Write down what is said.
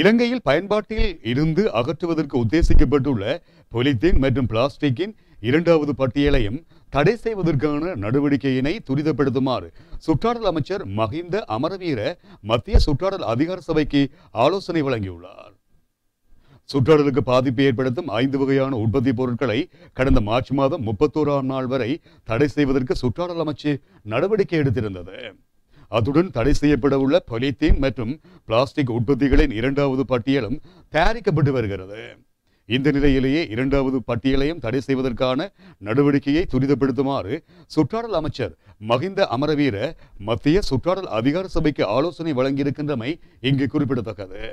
இலங்கையில் பயன்பாட்டில் இருந்து அகற்றுவதற்கு உத்தேசிக்கப்பட்டுள்ள பொலித்தீன் மற்றும் பிளாஸ்டிக்கின் இரண்டாவது பட்டியலையும் தடை செய்வதற்கான நடவடிக்கையினை துரிதப்படுத்துமாறு சுற்றாடல் அமைச்சர் மஹிந்த அமரவீர மத்திய சுற்றாடல் அதிகார சபைக்கு ஆலோசனை வழங்கியுள்ளார் சுற்றாடலுக்கு பாதிப்பு ஏற்படுத்தும் ஐந்து வகையான உற்பத்தி பொருட்களை கடந்த மார்ச் மாதம் முப்பத்தோராம் நாள் வரை தடை செய்வதற்கு சுற்றாடல் அமைச்சு நடவடிக்கை எடுத்திருந்தது அத்துடன் தடை செய்யப்பட உள்ள பொலித்தீன் மற்றும் பிளாஸ்டிக் உற்பத்திகளின் இரண்டாவது பட்டியலும் தயாரிக்கப்பட்டு வருகிறது இந்த நிலையிலேயே இரண்டாவது பட்டியலையும் தடை செய்வதற்கான நடவடிக்கையை துரிதப்படுத்துமாறு சுற்றாடல் அமைச்சர் மகிந்த அமரவீர மத்திய சுற்றாடல் அதிகார சபைக்கு ஆலோசனை வழங்கியிருக்கின்றமை இங்கு குறிப்பிடத்தக்கது